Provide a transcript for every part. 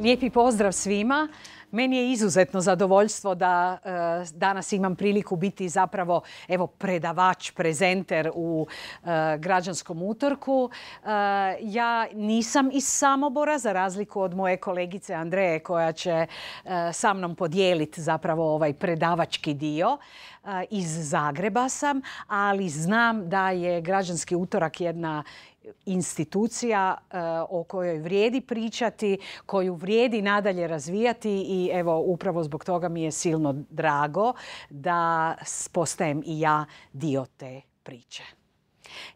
Lijepi pozdrav svima. Meni je izuzetno zadovoljstvo da e, danas imam priliku biti zapravo evo predavač, prezenter u e, građanskom utorku. E, ja nisam iz Samobora, za razliku od moje kolegice Andreje koja će sa mnom podijeliti zapravo ovaj predavački dio. Iz Zagreba sam, ali znam da je građanski utorak jedna institucija eh, o kojoj vrijedi pričati, koju vrijedi nadalje razvijati i evo upravo zbog toga mi je silno drago da postajem i ja dio te priče.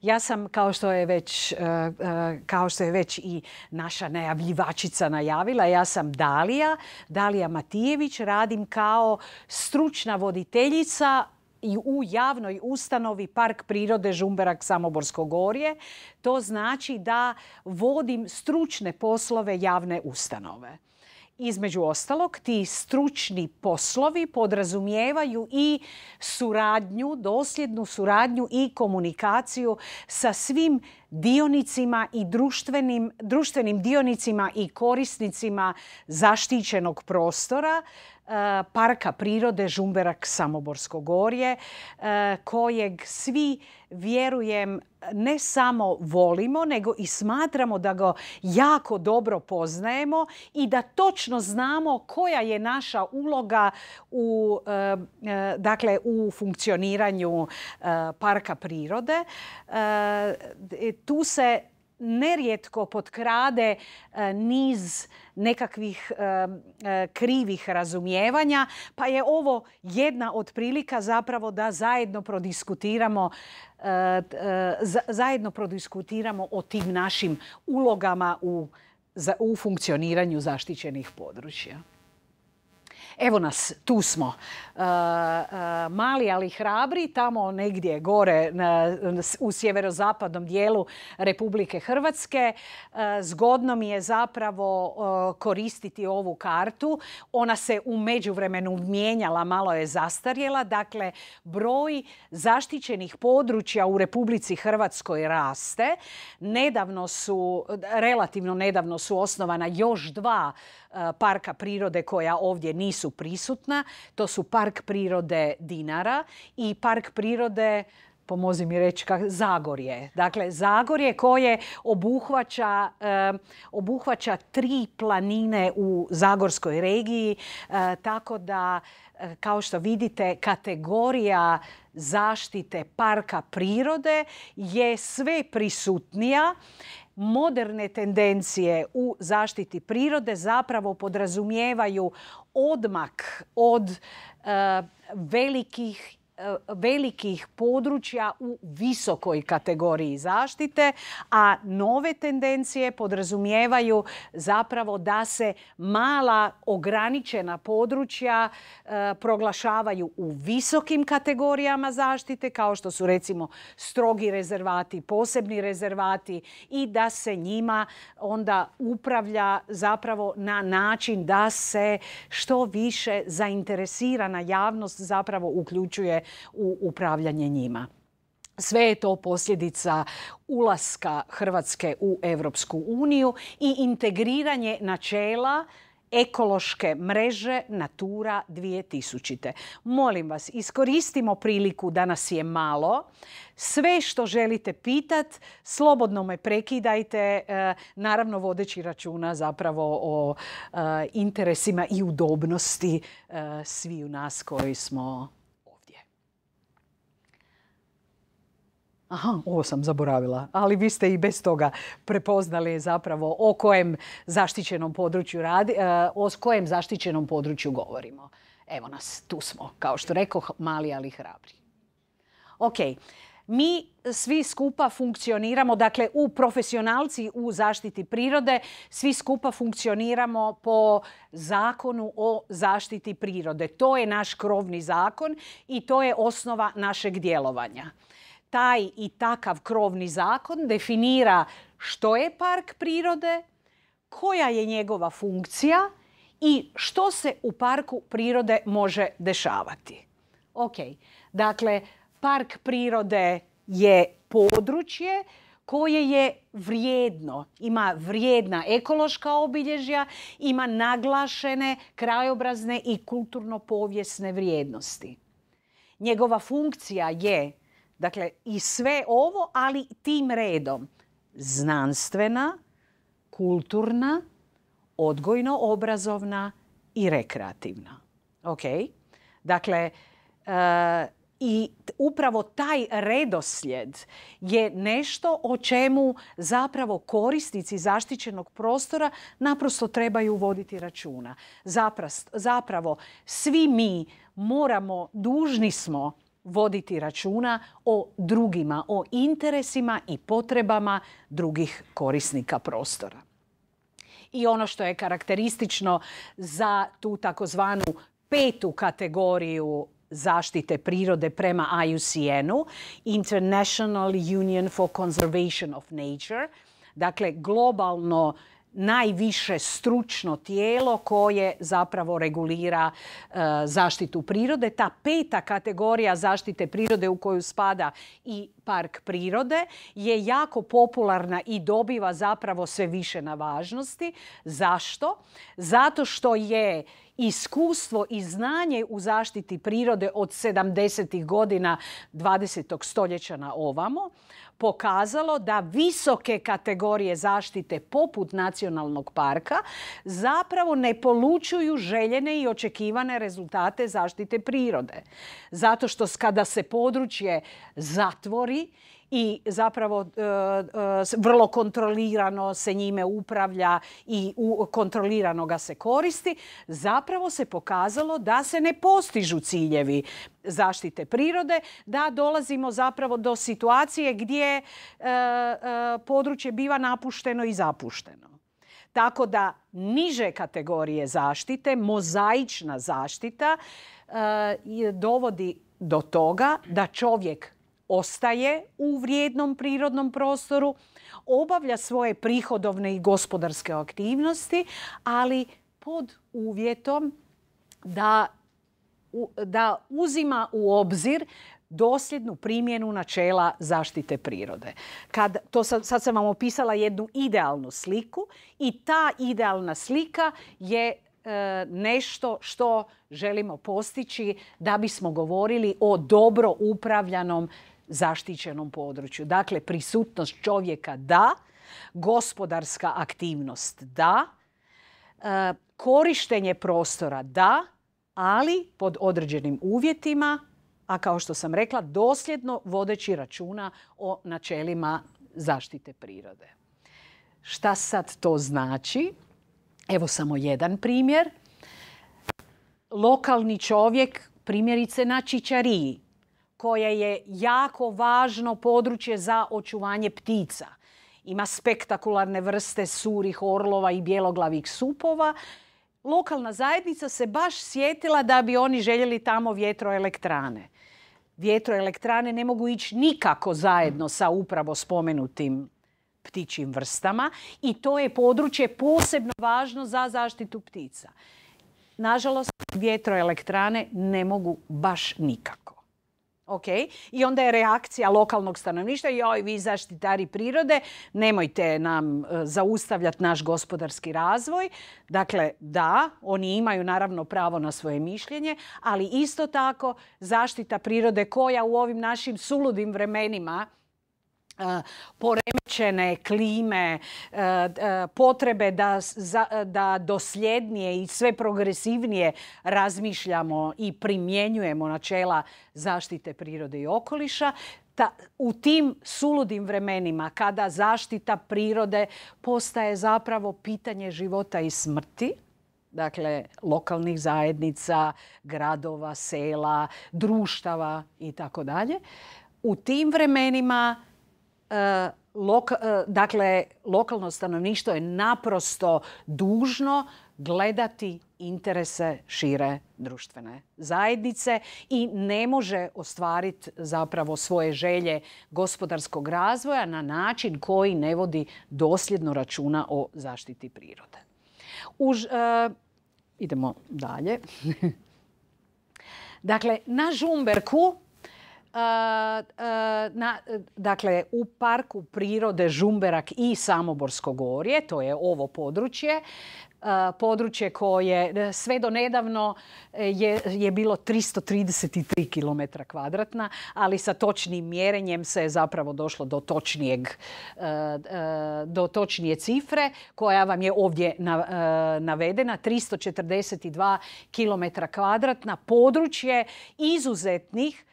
Ja sam, kao što je već, eh, eh, kao što je već i naša najavljivačica najavila, ja sam Dalija, Dalija Matijević, radim kao stručna voditeljica i u javnoj ustanovi Park prirode Žumberak Samoborsko gorje. To znači da vodim stručne poslove javne ustanove. Između ostalog, ti stručni poslovi podrazumijevaju i suradnju, dosljednu suradnju i komunikaciju sa svim dionicima i društvenim, društvenim dionicima i korisnicima zaštićenog prostora e, Parka prirode Žumberak-Samoborsko gorje, e, kojeg svi, vjerujem, ne samo volimo, nego i smatramo da ga jako dobro poznajemo i da točno znamo koja je naša uloga u, e, dakle, u funkcioniranju parka prirode tu se nerijetko potkrade e, niz nekakvih e, e, krivih razumijevanja, pa je ovo jedna od prilika zapravo da zajedno prodiskutiramo zajedno prodiskutiramo o tim našim ulogama u, u funkcioniranju zaštićenih područja. Evo nas, tu smo. E, e, mali, ali hrabri, tamo negdje gore u sjeverozapadnom dijelu Republike Hrvatske. E, zgodno mi je zapravo koristiti ovu kartu. Ona se u međuvremenu mijenjala, malo je zastarjela. Dakle, broj zaštićenih područja u Republici Hrvatskoj raste. Nedavno su, relativno nedavno su osnovana još dva E, parka prirode koja ovdje nisu prisutna. To su park prirode Dinara i park prirode pomozi mi reći, Zagorje. Dakle, Zagorje koje obuhvaća, e, obuhvaća tri planine u Zagorskoj regiji, e, tako da, kao što vidite, kategorija zaštite parka prirode je sve prisutnija moderne tendencije u zaštiti prirode zapravo podrazumijevaju odmak od eh, velikih E, velikih područja u visokoj kategoriji zaštite, a nove tendencije podrazumijevaju zapravo da se mala ograničena područja e, proglašavaju u visokim kategorijama zaštite, kao što su recimo strogi rezervati, posebni rezervati i da se njima onda upravlja zapravo na način da se što više zainteresirana javnost zapravo uključuje u upravljanje njima. Sve je to posljedica ulaska Hrvatske u Europsku uniju i integriranje načela ekološke mreže Natura 2000. Molim vas, iskoristimo priliku, danas je malo. Sve što želite pitat, slobodno me prekidajte, e, naravno vodeći računa zapravo o e, interesima i udobnosti e, sviju nas koji smo Aha, ovo sam zaboravila, ali vi ste i bez toga prepoznali zapravo o kojem zaštićenom području radi, e, o kojem zaštićenom području govorimo. Evo nas, tu smo, kao što rekao, mali ali hrabri. Ok, mi svi skupa funkcioniramo, dakle u profesionalci u zaštiti prirode, svi skupa funkcioniramo po zakonu o zaštiti prirode. To je naš krovni zakon i to je osnova našeg djelovanja taj i takav krovni zakon definira što je park prirode, koja je njegova funkcija i što se u parku prirode može dešavati. Ok, dakle, park prirode je područje koje je vrijedno. Ima vrijedna ekološka obilježja, ima naglašene krajobrazne i kulturno-povijesne vrijednosti. Njegova funkcija je Dakle, i sve ovo, ali tim redom. Znanstvena, kulturna, odgojno-obrazovna i rekreativna. Ok? Dakle, eh, i upravo taj redoslijed je nešto o čemu zapravo korisnici zaštićenog prostora naprosto trebaju voditi računa. zapravo, svi mi moramo, dužni smo voditi računa o drugima, o interesima i potrebama drugih korisnika prostora. I ono što je karakteristično za tu takozvanu petu kategoriju zaštite prirode prema IUCN-u, International Union for Conservation of Nature, dakle globalno najviše stručno tijelo koje zapravo regulira e, zaštitu prirode. Ta peta kategorija zaštite prirode u koju spada i park prirode je jako popularna i dobiva zapravo sve više na važnosti. Zašto? Zato što je iskustvo i znanje u zaštiti prirode od 70. godina 20. stoljeća na ovamo pokazalo da visoke kategorije zaštite poput nacionalnog parka zapravo ne polučuju željene i očekivane rezultate zaštite prirode. Zato što kada se područje zatvori i zapravo e, e, vrlo kontrolirano se njime upravlja i kontrolirano ga se koristi, zapravo se pokazalo da se ne postižu ciljevi zaštite prirode, da dolazimo zapravo do situacije gdje e, područje biva napušteno i zapušteno. Tako da niže kategorije zaštite, mozaična zaštita, dovodi do toga da čovjek ostaje u vrijednom prirodnom prostoru, obavlja svoje prihodovne i gospodarske aktivnosti, ali pod uvjetom da, da uzima u obzir dosljednu primjenu načela zaštite prirode. Kad, to sad, sad sam vam opisala jednu idealnu sliku i ta idealna slika je e, nešto što želimo postići da bismo govorili o dobro upravljanom zaštićenom području. Dakle, prisutnost čovjeka da, gospodarska aktivnost da, e, korištenje prostora da, ali pod određenim uvjetima, a kao što sam rekla, dosljedno vodeći računa o načelima zaštite prirode. Šta sad to znači? Evo samo jedan primjer. Lokalni čovjek, primjerice na Čičariji, koje je jako važno područje za očuvanje ptica. Ima spektakularne vrste surih orlova i bjeloglavih supova. Lokalna zajednica se baš sjetila da bi oni željeli tamo vjetroelektrane. Vjetroelektrane ne mogu ići nikako zajedno sa upravo spomenutim ptičim vrstama i to je područje posebno važno za zaštitu ptica. Nažalost, vjetroelektrane ne mogu baš nikako. Ok, i onda je reakcija lokalnog stanovništva, joj, vi zaštitari prirode, nemojte nam e, zaustavljati naš gospodarski razvoj. Dakle, da, oni imaju naravno pravo na svoje mišljenje, ali isto tako zaštita prirode koja u ovim našim suludim vremenima E, poremećene klime, e, e, potrebe da, dosljednije i sve progresivnije razmišljamo i primjenjujemo načela zaštite prirode i okoliša, u tim suludim vremenima kada zaštita prirode postaje zapravo pitanje života i smrti, dakle lokalnih zajednica, gradova, sela, društava i tako dalje, u tim vremenima Eh, eh, dakle, lokalno stanovništvo je naprosto dužno gledati interese šire društvene zajednice i ne može ostvariti zapravo svoje želje gospodarskog razvoja na način koji ne vodi dosljedno računa o zaštiti prirode. Už, eh, idemo dalje. dakle, na Žumberku Eh, eh, na, dakle, u parku prirode Žumberak i Samoborsko gorje, to je ovo područje, eh, područje koje sve do nedavno je, bilo 333 km kvadratna, ali sa točnim mjerenjem se je zapravo došlo do, točnijeg, do točnije cifre koja vam je ovdje navedena. 342 km kvadratna područje izuzetnih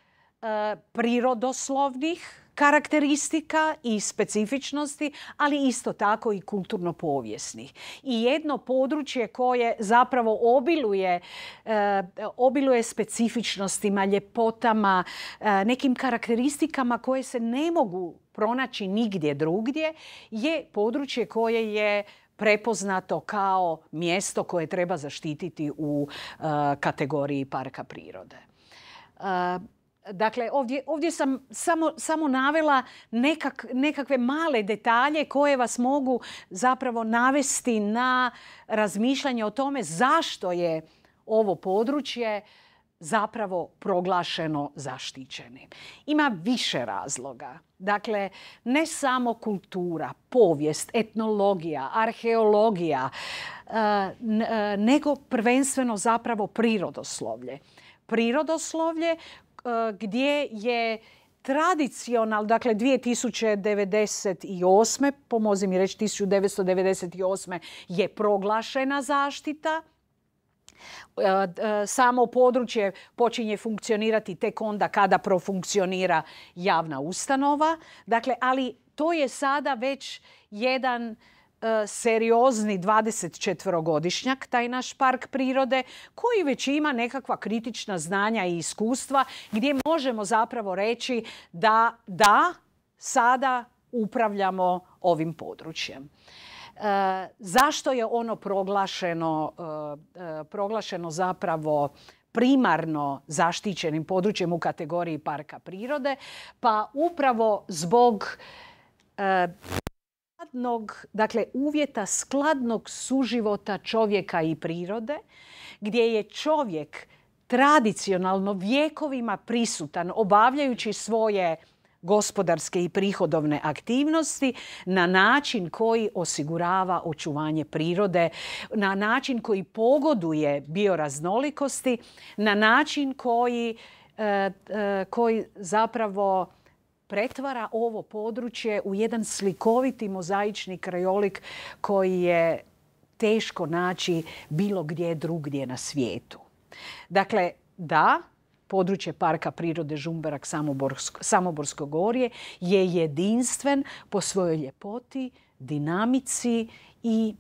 prirodoslovnih karakteristika i specifičnosti, ali isto tako i kulturno-povijesnih. I jedno područje koje zapravo obiluje, e, obiluje specifičnostima, ljepotama, e, nekim karakteristikama koje se ne mogu pronaći nigdje drugdje, je područje koje je prepoznato kao mjesto koje treba zaštititi u e, kategoriji parka prirode. Dakle, ovdje, ovdje sam samo, samo navela nekak, nekakve male detalje koje vas mogu zapravo navesti na razmišljanje o tome zašto je ovo područje zapravo proglašeno zaštićenim. Ima više razloga. Dakle, ne samo kultura, povijest, etnologija, arheologija, e, e, nego prvenstveno zapravo prirodoslovlje prirodoslovlje E, gdje je tradicional, dakle 2098. pomozi mi reći 1998. je proglašena zaštita. E, e, samo područje počinje funkcionirati tek onda kada profunkcionira javna ustanova. Dakle, ali to je sada već jedan E, seriozni 24-godišnjak, taj naš park prirode, koji već ima nekakva kritična znanja i iskustva gdje možemo zapravo reći da da, sada upravljamo ovim područjem. E, zašto je ono e, proglašeno, zapravo primarno zaštićenim područjem u kategoriji parka prirode? Pa upravo zbog skladnog, dakle uvjeta skladnog suživota čovjeka i prirode, gdje je čovjek tradicionalno vjekovima prisutan obavljajući svoje gospodarske i prihodovne aktivnosti na način koji osigurava očuvanje prirode, na način koji pogoduje bioraznolikosti, na način koji, e, e, koji zapravo pretvara ovo područje u jedan slikoviti mozaični krajolik koji je teško naći bilo gdje drugdje na svijetu. Dakle, da, područje Parka prirode Žumberak Samoborsko, gorje je jedinstven po svojoj ljepoti, dinamici i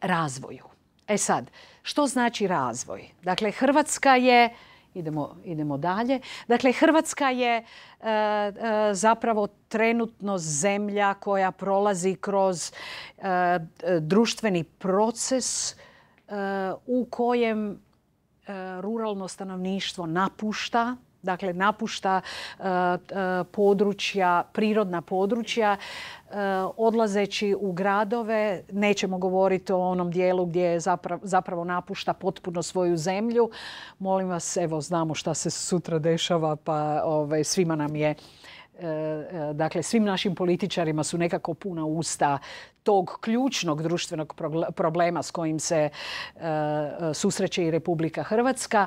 razvoju. E sad, što znači razvoj? Dakle, Hrvatska je Idemo, dalje. Dakle, Hrvatska je e, e, zapravo trenutno zemlja koja prolazi kroz e, društveni proces u kojem ruralno stanovništvo napušta Dakle, napušta e, e, područja, prirodna područja, e, odlazeći u gradove. Nećemo govoriti o onom dijelu gdje zapravo, zapravo napušta potpuno svoju zemlju. Molim vas, evo, znamo šta se sutra dešava, pa ove, ovaj, svima nam je dakle svim našim političarima su nekako puna usta tog ključnog društvenog problema s kojim se e, susreće i Republika Hrvatska.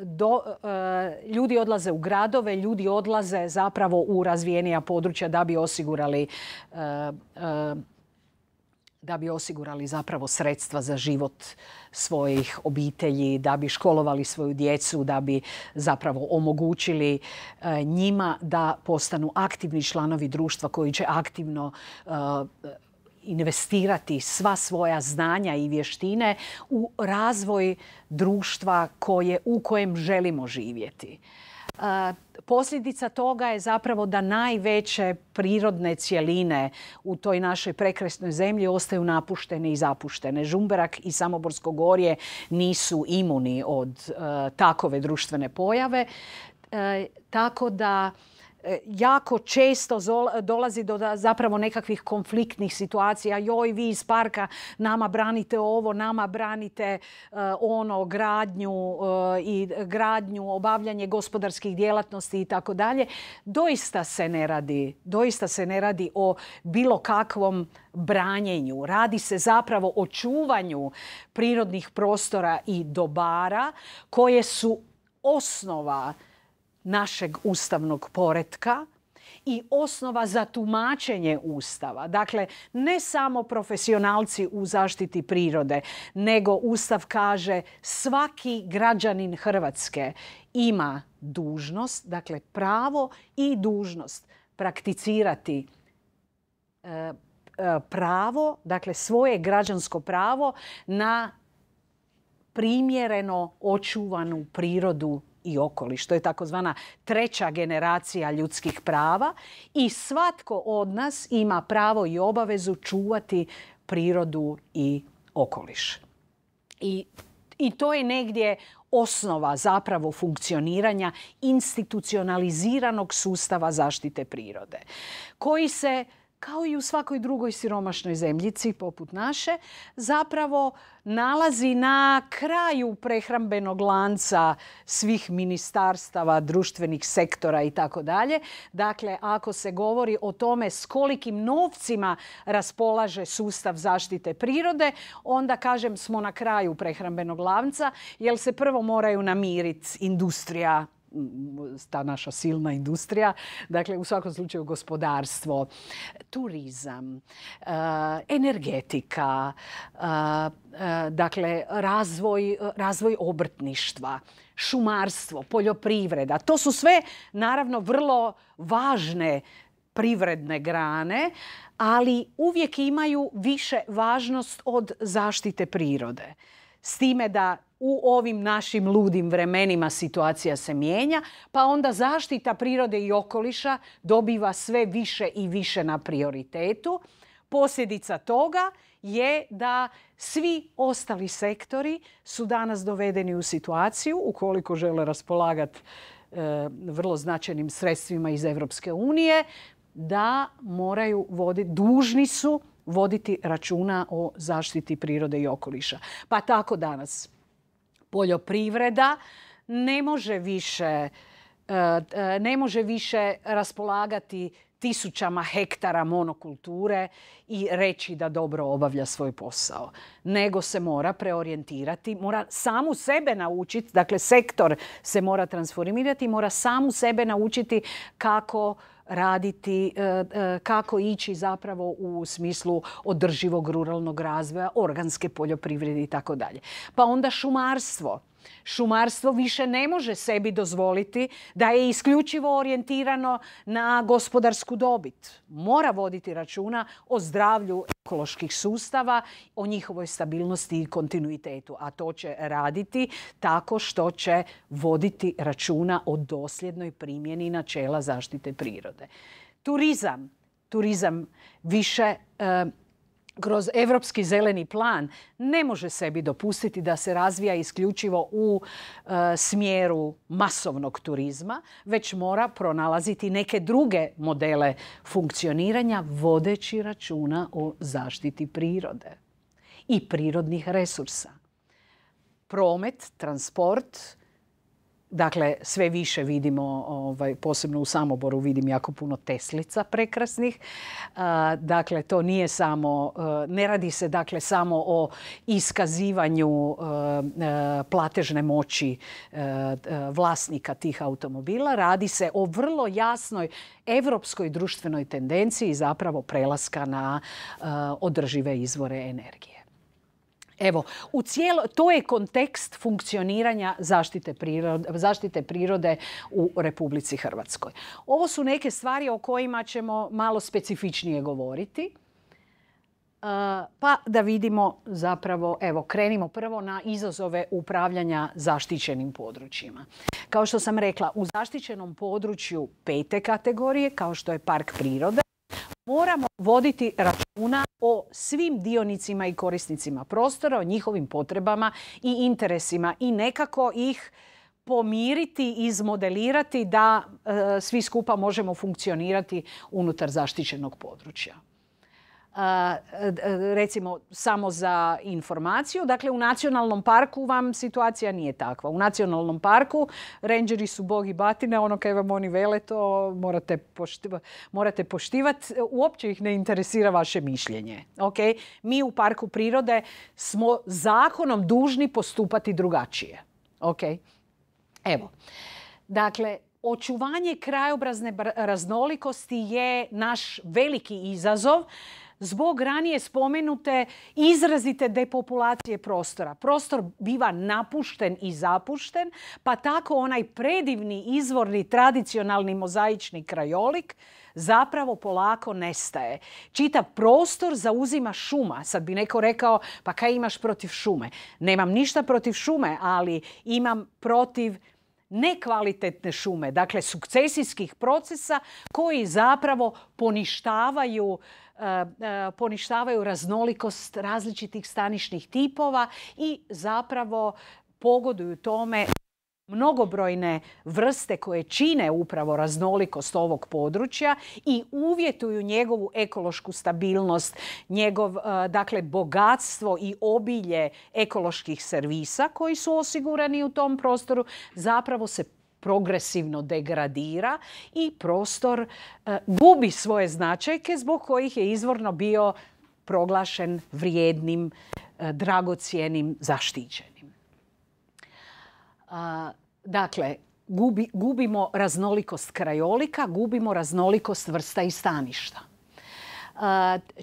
Do, e, ljudi odlaze u gradove, ljudi odlaze zapravo u razvijenija područja da bi osigurali e, da bi osigurali zapravo sredstva za život svojih obitelji, da bi školovali svoju djecu, da bi zapravo omogućili njima da postanu aktivni članovi društva koji će aktivno investirati sva svoja znanja i vještine u razvoj društva koje, u kojem želimo živjeti. E, posljedica toga je zapravo da najveće prirodne cjeline u toj našoj prekrasnoj zemlji ostaju napuštene i zapuštene. Žumberak i Samoborsko gorje nisu imuni od e, takove društvene pojave. E, tako da E, jako često dolazi do zapravo nekakvih konfliktnih situacija. Joj, vi iz parka nama branite ovo, nama branite e, ono, gradnju e, i gradnju, obavljanje gospodarskih djelatnosti i tako dalje. Doista se ne radi, doista se ne radi o bilo kakvom branjenju. Radi se zapravo o čuvanju prirodnih prostora i dobara koje su osnova našeg ustavnog poretka i osnova za tumačenje Ustava. Dakle, ne samo profesionalci u zaštiti prirode, nego Ustav kaže svaki građanin Hrvatske ima dužnost, dakle pravo i dužnost prakticirati e, e, pravo, dakle svoje građansko pravo na primjereno očuvanu prirodu i okoliš. To je takozvana treća generacija ljudskih prava i svatko od nas ima pravo i obavezu čuvati prirodu i okoliš. I, i to je negdje osnova zapravo funkcioniranja institucionaliziranog sustava zaštite prirode koji se kao i u svakoj drugoj siromašnoj zemljici poput naše, zapravo nalazi na kraju prehrambenog lanca svih ministarstava, društvenih sektora i tako dalje. Dakle, ako se govori o tome s kolikim novcima raspolaže sustav zaštite prirode, onda kažem smo na kraju prehrambenog lanca, jer se prvo moraju namiriti industrija ta naša silna industrija, dakle u svakom slučaju gospodarstvo, turizam, eh, energetika, eh, eh, dakle razvoj, razvoj obrtništva, šumarstvo, poljoprivreda. To su sve naravno vrlo važne privredne grane, ali uvijek imaju više važnost od zaštite prirode. S time da u ovim našim ludim vremenima situacija se mijenja, pa onda zaštita prirode i okoliša dobiva sve više i više na prioritetu. Posljedica toga je da svi ostali sektori su danas dovedeni u situaciju, ukoliko žele raspolagati e, vrlo značajnim sredstvima iz Europske unije, da moraju voditi, dužni su voditi računa o zaštiti prirode i okoliša. Pa tako danas poljoprivreda ne može više e, e, ne može više raspolagati tisućama hektara monokulture i reći da dobro obavlja svoj posao. Nego se mora preorijentirati, mora samu sebe naučiti, dakle sektor se mora transformirati, mora samu sebe naučiti kako raditi, e, e, kako ići zapravo u smislu održivog ruralnog razvoja, organske poljoprivrede i tako dalje. Pa onda šumarstvo Šumarstvo više ne može sebi dozvoliti da je isključivo orijentirano na gospodarsku dobit. Mora voditi računa o zdravlju ekoloških sustava, o njihovoj stabilnosti i kontinuitetu. A to će raditi tako što će voditi računa o dosljednoj primjeni načela zaštite prirode. Turizam. Turizam više... Eh, kroz Europski zeleni plan ne može sebi dopustiti da se razvija isključivo u e, smjeru masovnog turizma, već mora pronalaziti neke druge modele funkcioniranja vodeći računa o zaštiti prirode i prirodnih resursa. Promet, transport, Dakle, sve više vidimo, ovaj, posebno u Samoboru vidim jako puno Teslica prekrasnih. Dakle, to nije samo, e, ne radi se dakle samo o iskazivanju e, e, platežne moći vlasnika tih automobila. Radi se o vrlo jasnoj europskoj društvenoj tendenciji zapravo prelaska na održive izvore energije. Evo, u cijelo, to je kontekst funkcioniranja zaštite prirode, zaštite prirode u Republici Hrvatskoj. Ovo su neke stvari o kojima ćemo malo specifičnije govoriti. E, pa da vidimo zapravo, evo, krenimo prvo na izazove upravljanja zaštićenim područjima. Kao što sam rekla, u zaštićenom području pete kategorije, kao što je park prirode, Moramo voditi računa o svim dionicima i korisnicima prostora, o njihovim potrebama i interesima i nekako ih pomiriti, izmodelirati da e, svi skupa možemo funkcionirati unutar zaštićenog područja recimo samo za informaciju. Dakle, u nacionalnom parku vam situacija nije takva. U nacionalnom parku rangeri su bog i ono kaj vam oni vele, to morate, poštivati. Uopće ih ne interesira vaše mišljenje. Mi u parku prirode smo zakonom dužni postupati drugačije. Evo, dakle, očuvanje krajobrazne raznolikosti je naš veliki izazov zbog ranije spomenute izrazite depopulacije prostora. Prostor biva napušten i zapušten, pa tako onaj predivni izvorni tradicionalni mozaični krajolik zapravo polako nestaje. Čitav prostor zauzima šuma. Sad bi neko rekao, pa kaj imaš protiv šume? Nemam ništa protiv šume, ali imam protiv nekvalitetne šume, dakle sukcesijskih procesa koji zapravo poništavaju eh, eh, poništavaju raznolikost različitih stanišnih tipova i zapravo pogoduju tome mnogobrojne vrste koje čine upravo raznolikost ovog područja i uvjetuju njegovu ekološku stabilnost, njegov e, dakle bogatstvo i obilje ekoloških servisa koji su osigurani u tom prostoru zapravo se progresivno degradira i prostor e, gubi svoje značajke zbog kojih je izvorno bio proglašen vrijednim, e, dragocijenim, zaštićenim. Dakle, gubimo raznolikost krajolika, gubimo raznolikost vrsta i staništa.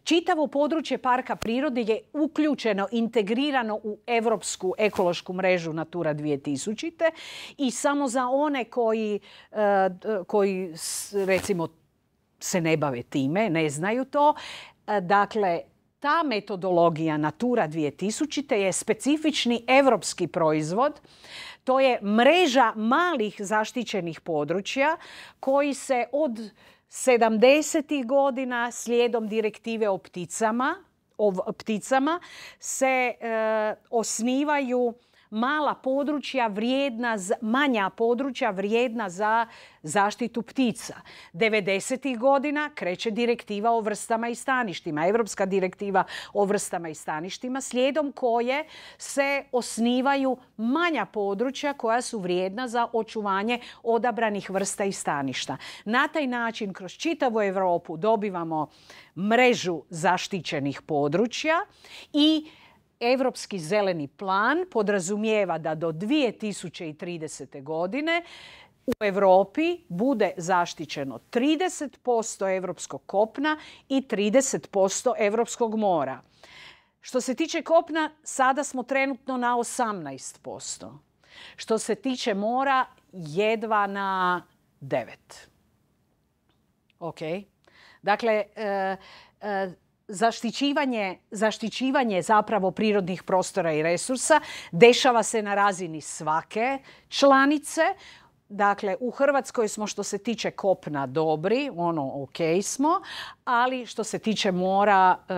Čitavo područje parka prirode je uključeno, integrirano u Europsku ekološku mrežu Natura 2000. I samo za one koji, e, recimo, se ne bave time, ne znaju to, e, dakle, ta metodologija Natura 2000 je specifični europski proizvod to je mreža malih zaštićenih područja koji se od 70. godina slijedom direktive o pticama, se e, osnivaju mala područja vrijedna, manja područja vrijedna za zaštitu ptica. 90. godina kreće direktiva o vrstama i staništima, Europska direktiva o vrstama i staništima, slijedom koje se osnivaju manja područja koja su vrijedna za očuvanje odabranih vrsta i staništa. Na taj način kroz čitavu Europu dobivamo mrežu zaštićenih područja i Europski zeleni plan podrazumijeva da do 2030. godine u Europi bude zaštićeno 30% europskog kopna i 30% europskog mora. Što se tiče kopna, sada smo trenutno na 18%. Što se tiče mora, jedva na 9%. Ok? Dakle, e, e, zaštićivanje, zaštićivanje zapravo prirodnih prostora i resursa dešava se na razini svake članice Dakle, u Hrvatskoj smo što se tiče kopna dobri, ono ok smo, ali što se tiče mora e,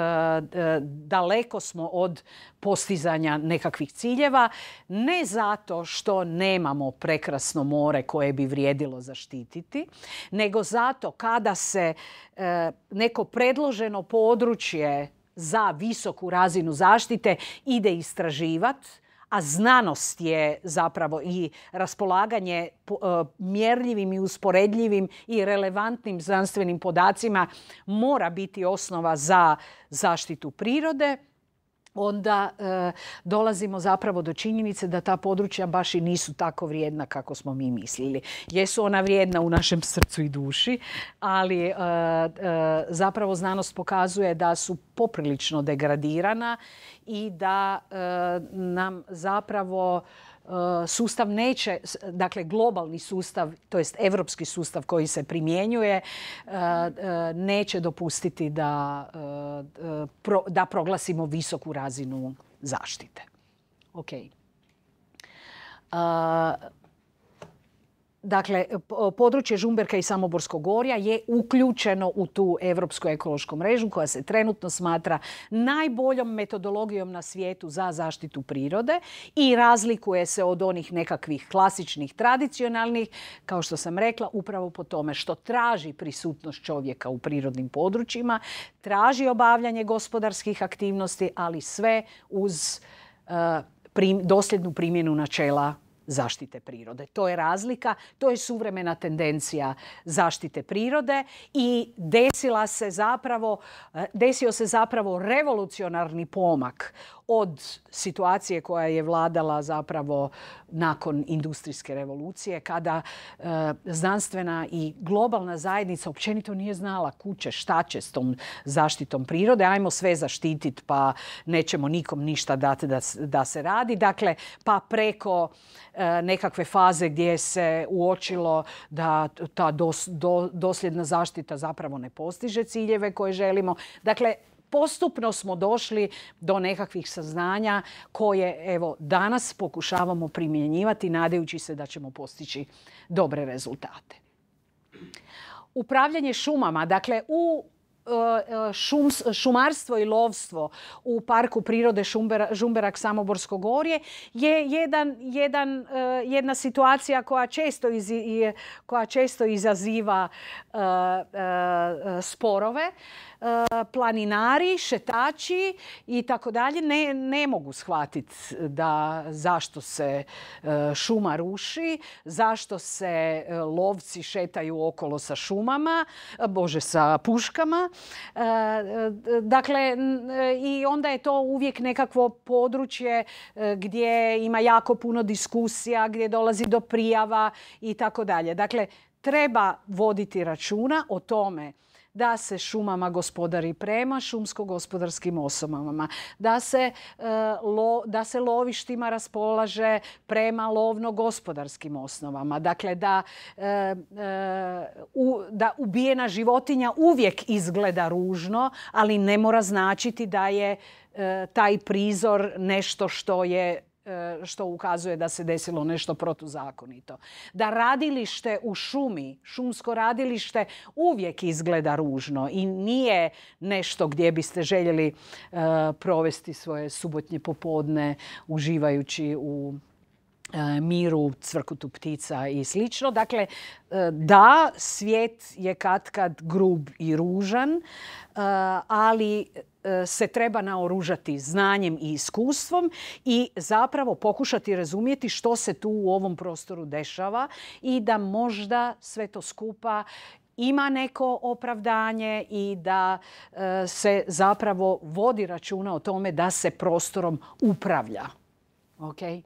daleko smo od postizanja nekakvih ciljeva. Ne zato što nemamo prekrasno more koje bi vrijedilo zaštititi, nego zato kada se e, neko predloženo područje za visoku razinu zaštite ide istraživati, a znanost je zapravo i raspolaganje e, mjerljivim i usporedljivim i relevantnim znanstvenim podacima mora biti osnova za zaštitu prirode onda e, dolazimo zapravo do činjenice da ta područja baš i nisu tako vrijedna kako smo mi mislili. Jesu ona vrijedna u našem srcu i duši, ali e, e, zapravo znanost pokazuje da su poprilično degradirana i da nam zapravo E, sustav neće, dakle globalni sustav, to jest evropski sustav koji se primjenjuje, e, e, neće dopustiti da, da proglasimo visoku razinu zaštite. Ok. Dakle, područje Žumberka i Samoborskog gorja je uključeno u tu Europsku ekološku mrežu koja se trenutno smatra najboljom metodologijom na svijetu za zaštitu prirode i razlikuje se od onih nekakvih klasičnih, tradicionalnih, kao što sam rekla, upravo po tome što traži prisutnost čovjeka u prirodnim područjima, traži obavljanje gospodarskih aktivnosti, ali sve uz e, dosljednu primjenu načela zaštite prirode. To je razlika, to je suvremena tendencija zaštite prirode i desila se zapravo, eh, desio se zapravo revolucionarni pomak od situacije koja je vladala zapravo nakon industrijske revolucije, kada eh, znanstvena i globalna zajednica općenito nije znala kuće šta će s tom zaštitom prirode. Ajmo sve zaštititi pa nećemo nikom ništa dati da, se radi. Dakle, pa preko eh, nekakve faze gdje se uočilo da ta dosljedna zaštita zapravo ne postiže ciljeve koje želimo. Dakle, postupno smo došli do nekakvih saznanja koje evo danas pokušavamo primjenjivati nadajući se da ćemo postići dobre rezultate. Upravljanje šumama, dakle u E, e, šumarstvo i lovstvo u parku prirode Žumberak Samoborsko gorje je jedan, e, jedna situacija koja često, koja često izaziva sporove. planinari, šetači i tako dalje ne mogu shvatiti da zašto se šuma ruši, zašto se lovci šetaju okolo sa šumama, bože sa puškama E, e, dakle, e, i onda je to uvijek nekakvo područje gdje ima jako puno diskusija, gdje dolazi do prijava i tako dalje. Dakle, treba voditi računa o tome da se šumama gospodari prema šumsko-gospodarskim osobama, da se, e, lovištima raspolaže prema lovno-gospodarskim osnovama. Dakle, da, e, e, da ubijena životinja uvijek izgleda ružno, ali ne mora značiti da je taj prizor nešto što je E, što ukazuje da se desilo nešto protuzakonito. Da radilište u šumi, šumsko radilište uvijek izgleda ružno i nije nešto gdje biste željeli e, provesti svoje subotnje popodne uživajući u e, miru, cvrkutu ptica i slično. Dakle, da, svijet je katkad grub i ružan, ali E, se treba naoružati znanjem i iskustvom i zapravo pokušati razumjeti što se tu u ovom prostoru dešava i da možda sve to skupa ima neko opravdanje i da e, se zapravo vodi računa o tome da se prostorom upravlja. Okay?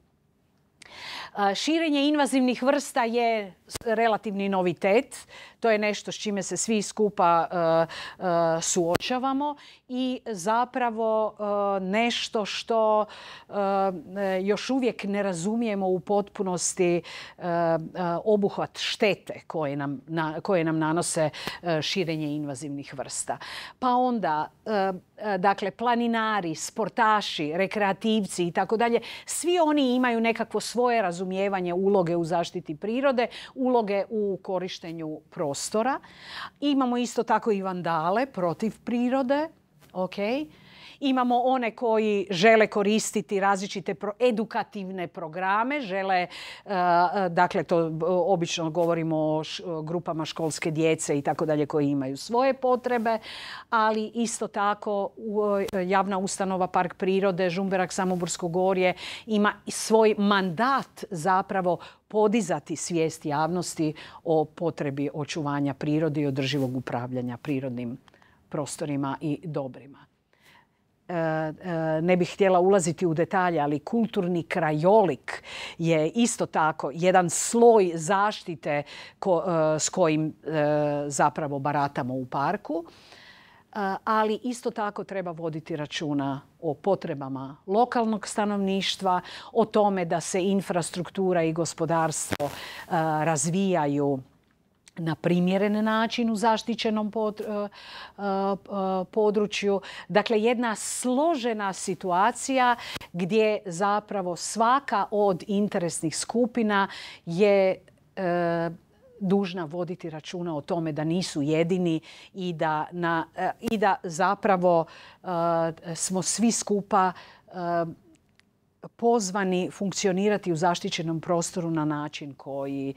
Širenje invazivnih vrsta je relativni novitet. To je nešto s čime se svi skupa eh, eh, suočavamo i zapravo eh, nešto što još uvijek ne razumijemo u potpunosti obuhvat štete koje nam, nanose širenje invazivnih vrsta. Pa onda, dakle, planinari, sportaši, rekreativci i tako dalje, svi oni imaju nekakvo svoje razumijevanje uloge u zaštiti prirode, uloge u korištenju prostora. Imamo isto tako i vandale protiv prirode, okay? Imamo one koji žele koristiti različite edukativne programe, žele, e, e, dakle, to e, obično govorimo o grupama školske djece i tako dalje koji imaju svoje potrebe, ali isto tako javna ustanova Park prirode Žumberak Samoborsko gorje ima svoj mandat zapravo podizati svijest javnosti o potrebi očuvanja prirode i održivog upravljanja prirodnim prostorima i dobrima ne bih htjela ulaziti u detalje, ali kulturni krajolik je isto tako jedan sloj zaštite e, s kojim e, zapravo baratamo u parku. E, ali isto tako treba voditi računa o potrebama lokalnog stanovništva, o tome da se infrastruktura i gospodarstvo razvijaju na primjeren način u zaštićenom e, e, e, području. Dakle, jedna složena situacija gdje zapravo svaka od interesnih skupina je dužna voditi računa o tome da nisu jedini i da, na, i da zapravo smo svi skupa pozvani funkcionirati u zaštićenom prostoru na način koji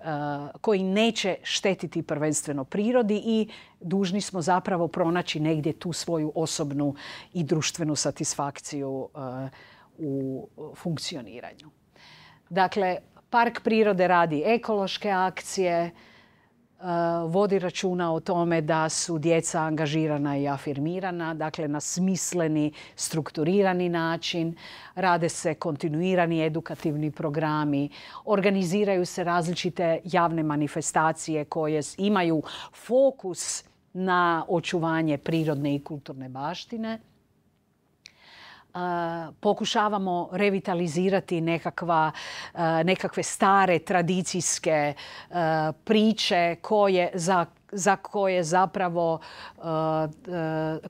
Eh, koji neće štetiti prvenstveno prirodi i dužni smo zapravo pronaći negdje tu svoju osobnu i društvenu satisfakciju eh, u funkcioniranju. Dakle, park prirode radi ekološke akcije, Eh, vodi računa o tome da su djeca angažirana i afirmirana, dakle na smisleni, strukturirani način, rade se kontinuirani edukativni programi, organiziraju se različite javne manifestacije koje imaju fokus na očuvanje prirodne i kulturne baštine pokušavamo revitalizirati nekakve stare tradicijske priče koje za za koje zapravo,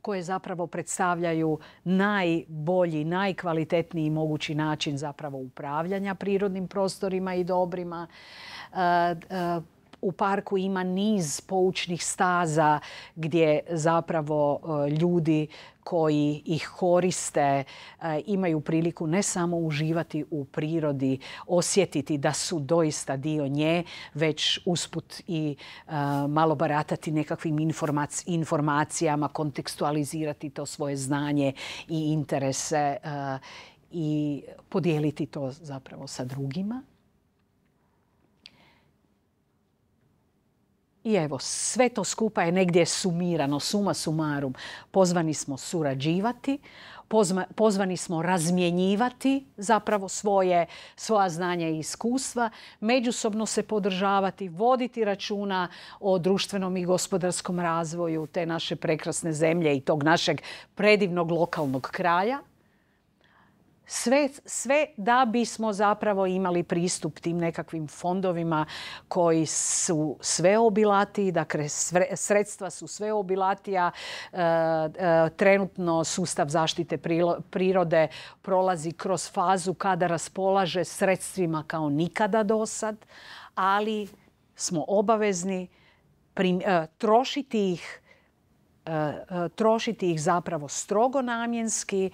koje zapravo predstavljaju najbolji, najkvalitetniji mogući način zapravo upravljanja prirodnim prostorima i dobrima u parku ima niz poučnih staza gdje zapravo e, ljudi koji ih koriste e, imaju priliku ne samo uživati u prirodi, osjetiti da su doista dio nje, već usput i e, malo baratati nekakvim informacijama, kontekstualizirati to svoje znanje i interese i podijeliti to zapravo sa drugima. I evo, sve to skupa je negdje sumirano, suma sumarum. Pozvani smo surađivati, pozvani smo razmjenjivati zapravo svoje, svoja znanja i iskustva, međusobno se podržavati, voditi računa o društvenom i gospodarskom razvoju te naše prekrasne zemlje i tog našeg predivnog lokalnog kraja sve, da bismo zapravo imali pristup tim nekakvim fondovima koji su dakle, sve obilati, dakle sredstva su sve obilatija. E, e, trenutno sustav zaštite prirode prolazi kroz fazu kada raspolaže sredstvima kao nikada dosad, ali smo obavezni e, trošiti ih trošiti ih zapravo strogo namjenski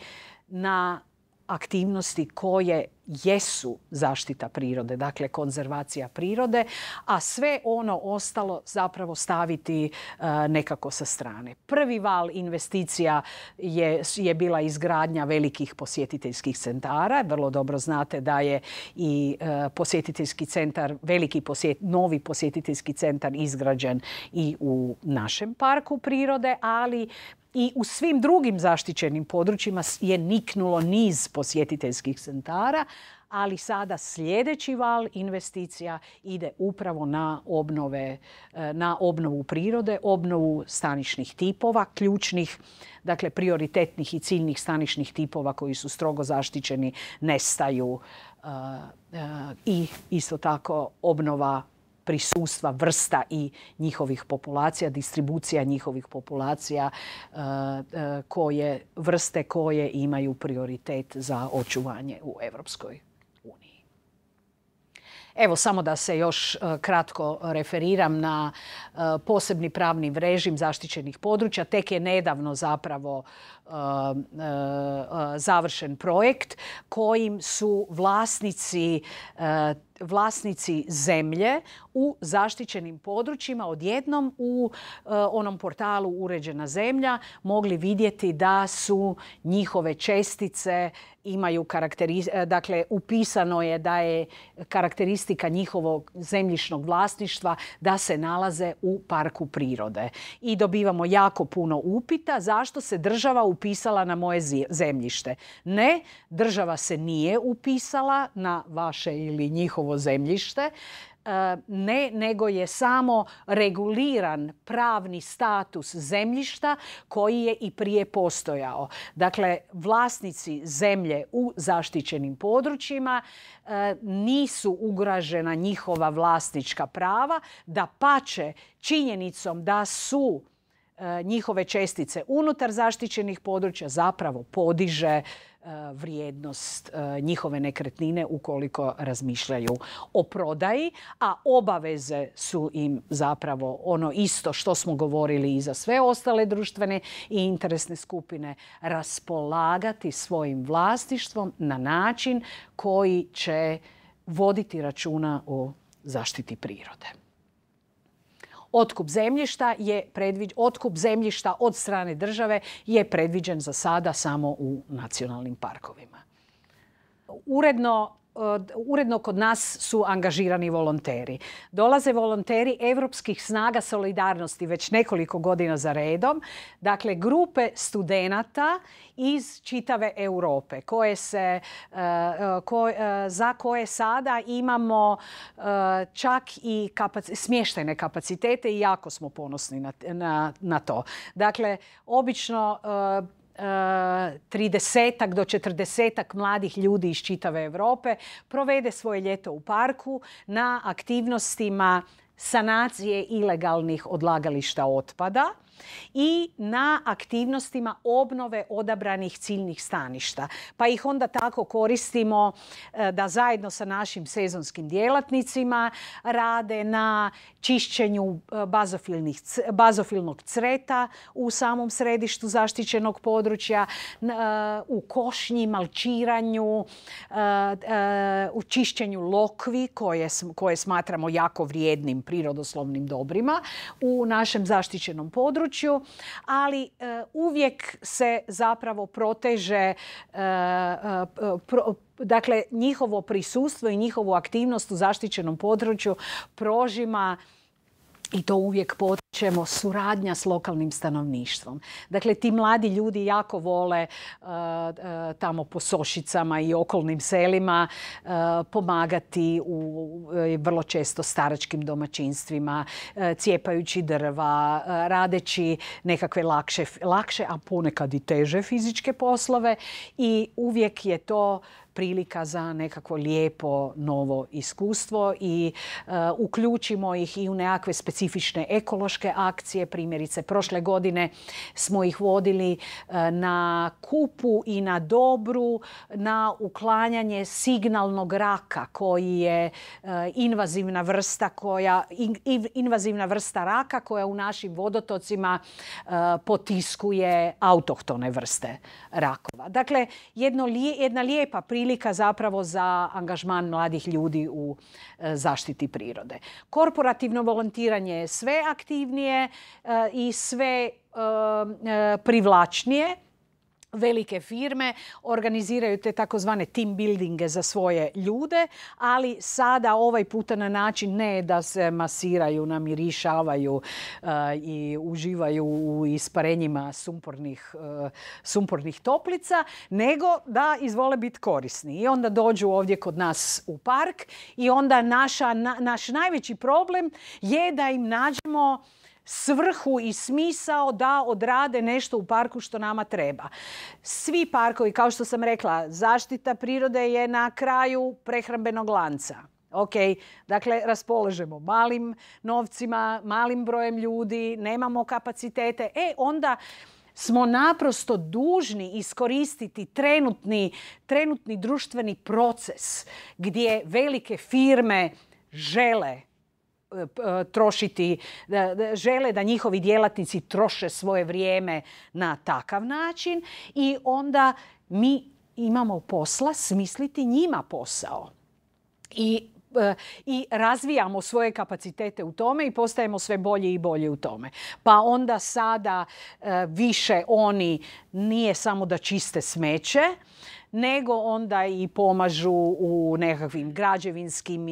na aktivnosti koje jesu zaštita prirode, dakle konzervacija prirode, a sve ono ostalo zapravo staviti e, nekako sa strane. Prvi val investicija je, je bila izgradnja velikih posjetiteljskih centara. Vrlo dobro znate da je i e, posjetiteljski centar, veliki novi posjetiteljski centar izgrađen i u našem parku prirode, ali i u svim drugim zaštićenim područjima je niknulo niz posjetiteljskih centara, ali sada sljedeći val investicija ide upravo na, obnove, e, na obnovu prirode, obnovu stanišnih tipova, ključnih, dakle prioritetnih i ciljnih stanišnih tipova koji su strogo zaštićeni, nestaju e, e, i isto tako obnova prisustva vrsta i njihovih populacija, distribucija njihovih populacija, e, e, koje, vrste koje imaju prioritet za očuvanje u Europskoj uniji. Evo samo da se još e, kratko referiram na posebni pravni režim zaštićenih područja. Tek je nedavno zapravo završen projekt kojim su vlasnici vlasnici zemlje u zaštićenim područjima odjednom u e, onom portalu Uređena zemlja mogli vidjeti da su njihove čestice imaju e, dakle upisano je da je karakteristika njihovog zemljišnog vlasništva da se nalaze u parku prirode. I dobivamo jako puno upita zašto se država upisala na moje zemljište. Ne, država se nije upisala na vaše ili njihovo zemljište, e, ne, nego je samo reguliran pravni status zemljišta koji je i prije postojao. Dakle, vlasnici zemlje u zaštićenim područjima e, nisu ugražena njihova vlasnička prava, da pače činjenicom da su E, njihove čestice unutar zaštićenih područja zapravo podiže e, vrijednost e, njihove nekretnine ukoliko razmišljaju o prodaji, a obaveze su im zapravo ono isto što smo govorili i za sve ostale društvene i interesne skupine, raspolagati svojim vlastištvom na način koji će voditi računa o zaštiti prirode. Otkup zemljišta je otkup zemljišta od strane države je predviđen za sada samo u nacionalnim parkovima. Uredno uredno kod nas su angažirani volonteri. Dolaze volonteri Europskih snaga solidarnosti već nekoliko godina za redom. Dakle, grupe studenata iz čitave Europe koje se, e, ko, e, za koje sada imamo e, čak i kapac, smještene kapacitete i jako smo ponosni na, na, na to. Dakle, obično tridesetak do četrdesetak mladih ljudi iz čitave Europe provede svoje ljeto u parku na aktivnostima sanacije ilegalnih odlagališta otpada i na aktivnostima obnove odabranih ciljnih staništa. Pa ih onda tako koristimo e, da zajedno sa našim sezonskim djelatnicima rade na čišćenju e, bazofilnog creta u samom središtu zaštićenog područja, e, u košnji, malčiranju, u čišćenju lokvi koje, koje smatramo jako vrijednim prirodoslovnim dobrima u našem zaštićenom području, ali e, uvijek se zapravo proteže e, e, dakle njihovo prisustvo i njihovu aktivnost u zaštićenom području prožima i to uvijek potrebno ćemo suradnja s lokalnim stanovništvom. Dakle, ti mladi ljudi jako vole e, e, tamo po Sošicama i okolnim selima e, pomagati u vrlo često staračkim domaćinstvima, cijepajući drva, radeći nekakve lakše, a ponekad i teže fizičke poslove i uvijek je to prilika za nekako lijepo novo iskustvo i e, uključimo ih i u nekakve specifične ekološke akcije. Primjerice, prošle godine smo ih vodili e, na kupu i na dobru na uklanjanje signalnog raka koji je e, invazivna vrsta koja invazivna vrsta raka koja u našim vodotocima potiskuje autohtone vrste rakova. Dakle, jedno, jedna lijepa prilika prilika zapravo za angažman mladih ljudi u e, zaštiti prirode. Korporativno volontiranje je sve aktivnije e, i sve e, privlačnije velike firme organiziraju te takozvane team buildinge za svoje ljude, ali sada ovaj puta na način ne da se masiraju, namirišavaju e, i uživaju u isparenjima e, sumpornih, toplica, nego da izvole biti korisni. I onda dođu ovdje kod nas u park i onda naš najveći problem je da im nađemo svrhu i smisao da odrade nešto u parku što nama treba. Svi parkovi, kao što sam rekla, zaštita prirode je na kraju prehrambenog lanca. Ok, dakle, raspoložemo malim novcima, malim brojem ljudi, nemamo kapacitete. E, onda smo naprosto dužni iskoristiti trenutni, trenutni društveni proces gdje velike firme žele Eh, trošiti, žele da njihovi djelatnici troše svoje vrijeme na takav način i onda mi imamo posla smisliti njima posao. I eh, i razvijamo svoje kapacitete u tome i postajemo sve bolje i bolje u tome. Pa onda sada eh, više oni nije samo da čiste smeće, nego onda i pomažu u nekakvim građevinskim,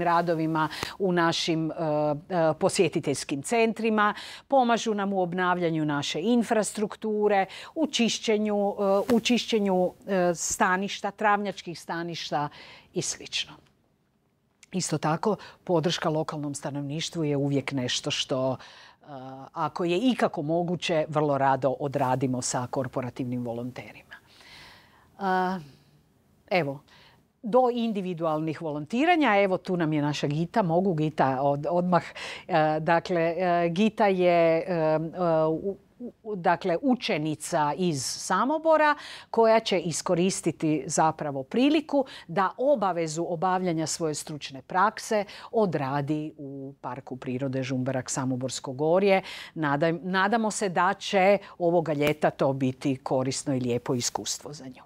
eh, radovima u našim eh, eh, posjetiteljskim centrima, pomažu nam u obnavljanju naše infrastrukture, u čišćenju, u čišćenju staništa, travnjačkih staništa i slično. Isto tako, podrška lokalnom stanovništvu je uvijek nešto što ako je ikako moguće, vrlo rado odradimo sa korporativnim volonterima. Evo, do individualnih volontiranja. Evo tu nam je naša Gita, mogu Gita odmah. E, dakle, e, Gita je e, dakle, učenica iz Samobora koja će iskoristiti zapravo priliku da obavezu obavljanja svoje stručne prakse odradi u Parku prirode Žumberak Samoborsko gorje. nadamo se da će ovoga ljeta to biti korisno i lijepo iskustvo za nju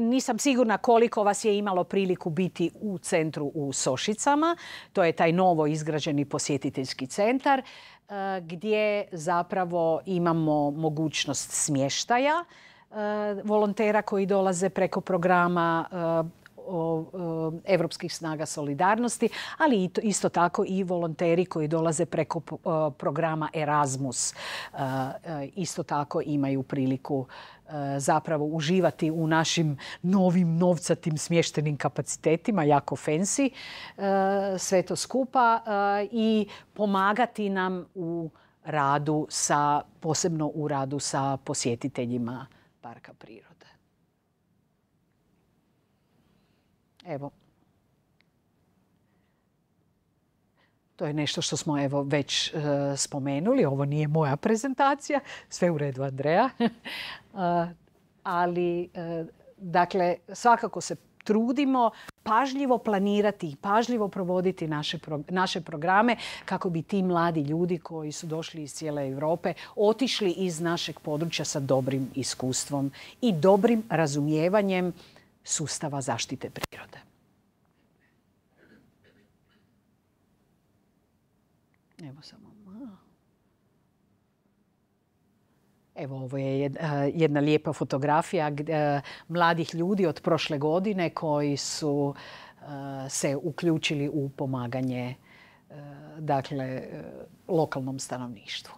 nisam sigurna koliko vas je imalo priliku biti u centru u Sošicama. To je taj novo izgrađeni posjetiteljski centar gdje zapravo imamo mogućnost smještaja volontera koji dolaze preko programa Evropskih snaga solidarnosti, ali isto tako i volonteri koji dolaze preko uh, programa Erasmus. Uh, uh, isto tako imaju priliku zapravo uživati u našim novim novcatim smještenim kapacitetima, jako fancy, sve to skupa i pomagati nam u radu sa, posebno u radu sa posjetiteljima parka Priro. Evo. To je nešto što smo evo već e, spomenuli. Ovo nije moja prezentacija. Sve u redu, Andreja. E, ali, e, dakle, svakako se trudimo pažljivo planirati i pažljivo provoditi naše, naše programe kako bi ti mladi ljudi koji su došli iz cijele Europe otišli iz našeg područja sa dobrim iskustvom i dobrim razumijevanjem sustava zaštite prirode. Evo Evo, ovo je eh, jedna lijepa fotografija eh, mladih ljudi od prošle godine koji su eh, se uključili u pomaganje dakle, lokalnom stanovništvu.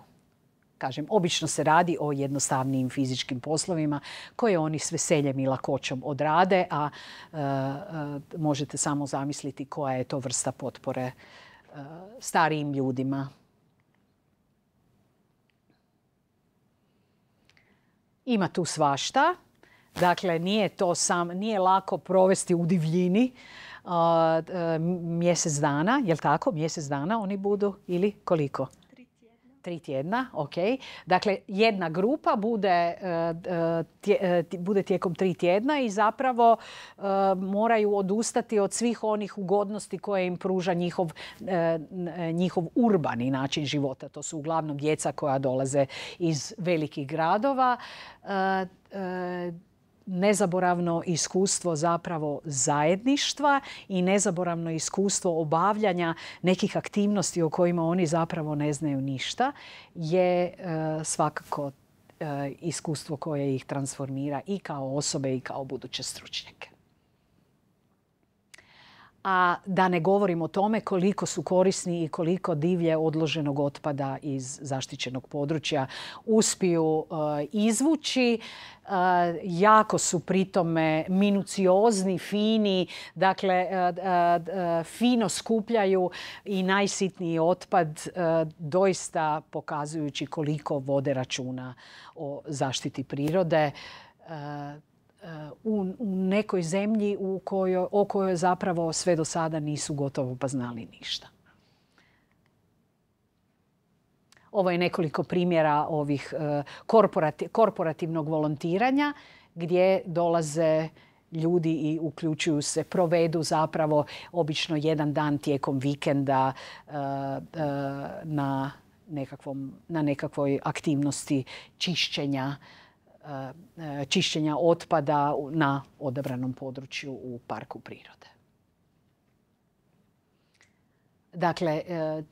Kažem, obično se radi o jednostavnijim fizičkim poslovima koje oni s veseljem i lakoćom odrade, a e, e, možete samo zamisliti koja je to vrsta potpore e, starijim ljudima. Ima tu svašta. Dakle, nije to sam, nije lako provesti u divljini mjesec dana, jel tako? Mjesec dana oni budu ili koliko? tri tjedna, ok. Dakle, jedna grupa bude, e, e, e, bude tijekom tri tjedna i zapravo moraju odustati od svih onih ugodnosti koje im pruža njihov, urbani način života. To su uglavnom djeca koja dolaze iz velikih gradova nezaboravno iskustvo zapravo zajedništva i nezaboravno iskustvo obavljanja nekih aktivnosti o kojima oni zapravo ne znaju ništa je e, svakako e, iskustvo koje ih transformira i kao osobe i kao buduće stručnjake a da ne govorim o tome koliko su korisni i koliko divlje odloženog otpada iz zaštićenog područja uspiju e, izvući. E, jako su pritome minuciozni, fini, dakle e, fino skupljaju i najsitniji otpad doista pokazujući koliko vode računa o zaštiti prirode u, u nekoj zemlji u kojoj, o kojoj zapravo sve do sada nisu gotovo pa znali ništa. Ovo je nekoliko primjera ovih e, korporativnog volontiranja gdje dolaze ljudi i uključuju se, provedu zapravo obično jedan dan tijekom vikenda e, e, na, nekakvom, na nekakvoj aktivnosti čišćenja Eh, čišćenja otpada na odabranom području u parku prirode. Dakle, eh,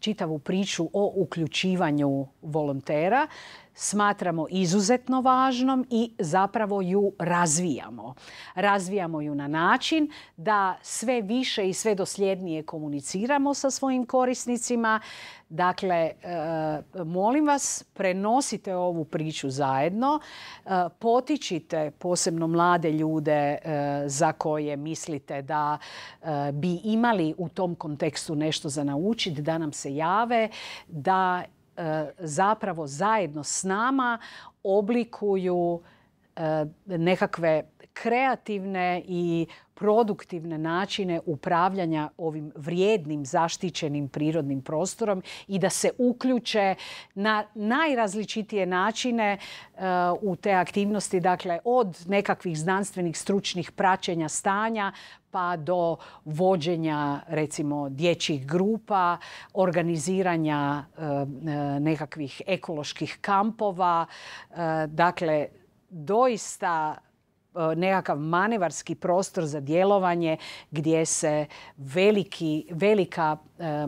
čitavu priču o uključivanju volontera smatramo izuzetno važnom i zapravo ju razvijamo. Razvijamo ju na način da sve više i sve dosljednije komuniciramo sa svojim korisnicima. Dakle, e, molim vas, prenosite ovu priču zajedno, e, potičite posebno mlade ljude e, za koje mislite da bi imali u tom kontekstu nešto za naučiti, da nam se jave, da E, zapravo zajedno s nama oblikuju E, nekakve kreativne i produktivne načine upravljanja ovim vrijednim zaštićenim prirodnim prostorom i da se uključe na najrazličitije načine e, u te aktivnosti, dakle od nekakvih znanstvenih stručnih praćenja stanja pa do vođenja recimo dječjih grupa, organiziranja e, nekakvih ekoloških kampova, dakle doista e, nekakav manevarski prostor za djelovanje gdje se veliki, velika e,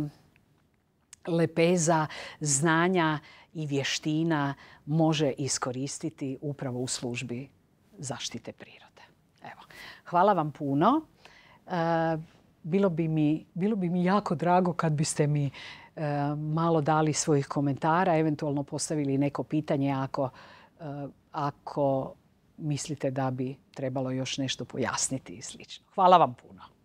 lepeza znanja i vještina može iskoristiti upravo u službi zaštite prirode. Evo, hvala vam puno. E, bilo bi mi, bilo bi mi jako drago kad biste mi malo dali svojih komentara, eventualno postavili neko pitanje ako ako mislite da bi trebalo još nešto pojasniti i slično. Hvala vam puno.